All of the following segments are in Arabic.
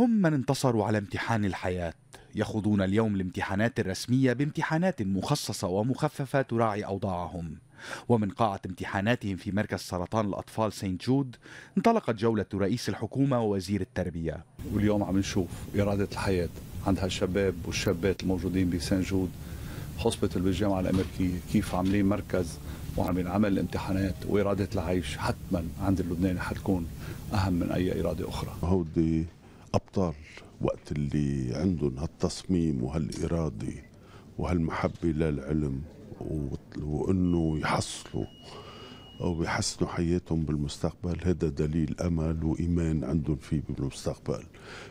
هم من انتصروا على امتحان الحياة يخوضون اليوم الامتحانات الرسمية بامتحانات مخصصة ومخففة تراعي أوضاعهم ومن قاعة امتحاناتهم في مركز سرطان الأطفال سينت جود انطلقت جولة رئيس الحكومة ووزير التربية واليوم عم نشوف إرادة الحياة عند هالشباب والشابات الموجودين بسان جود هوسبيتال بالجامعة الأمريكية كيف عاملين مركز وعم ينعمل الامتحانات وإرادة العيش حتما عند اللبناني حتكون أهم من أي إرادة أخرى ابطال وقت اللي عندهم هالتصميم وهالاراده وهالمحبه للعلم وانه يحصلوا او يحسنوا حياتهم بالمستقبل هذا دليل امل وايمان عندهم فيه بالمستقبل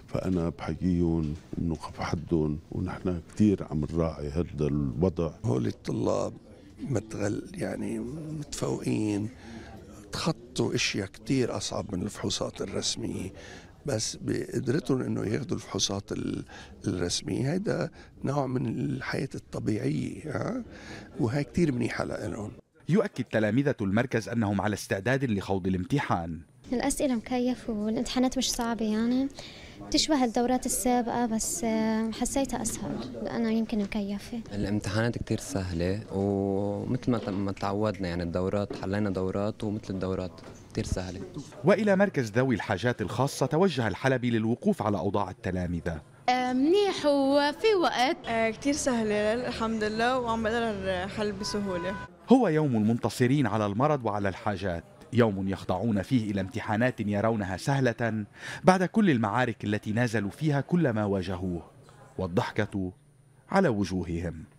فانا بحييهم خف حدهم ونحن كثير عم نراعي هذا الوضع هول الطلاب متغل يعني متفوقين تخطوا اشياء كثير اصعب من الفحوصات الرسميه بس بقدرتهم انه ياخذوا الفحوصات الرسميه هيدا نوع من الحياه الطبيعيه ها وهي كثير منيحه لهم يؤكد تلامذة المركز أنهم على استعداد لخوض الامتحان الأسئلة مكيفة والامتحانات مش صعبة يعني بتشبه الدورات السابقة بس آه، حسيتها أسهل لأنه يمكن مكيفة الامتحانات كتير سهلة ومثل ما تعودنا يعني الدورات حلينا دورات ومثل الدورات كتير سهلة وإلى مركز ذوي الحاجات الخاصة توجه الحلبي للوقوف على أوضاع التلامذة آه، منيح وفي وقت آه، كتير سهلة الحمد لله وعم بقدر حل بسهولة هو يوم المنتصرين على المرض وعلى الحاجات يوم يخضعون فيه إلى امتحانات يرونها سهلة بعد كل المعارك التي نازلوا فيها كل ما واجهوه والضحكة على وجوههم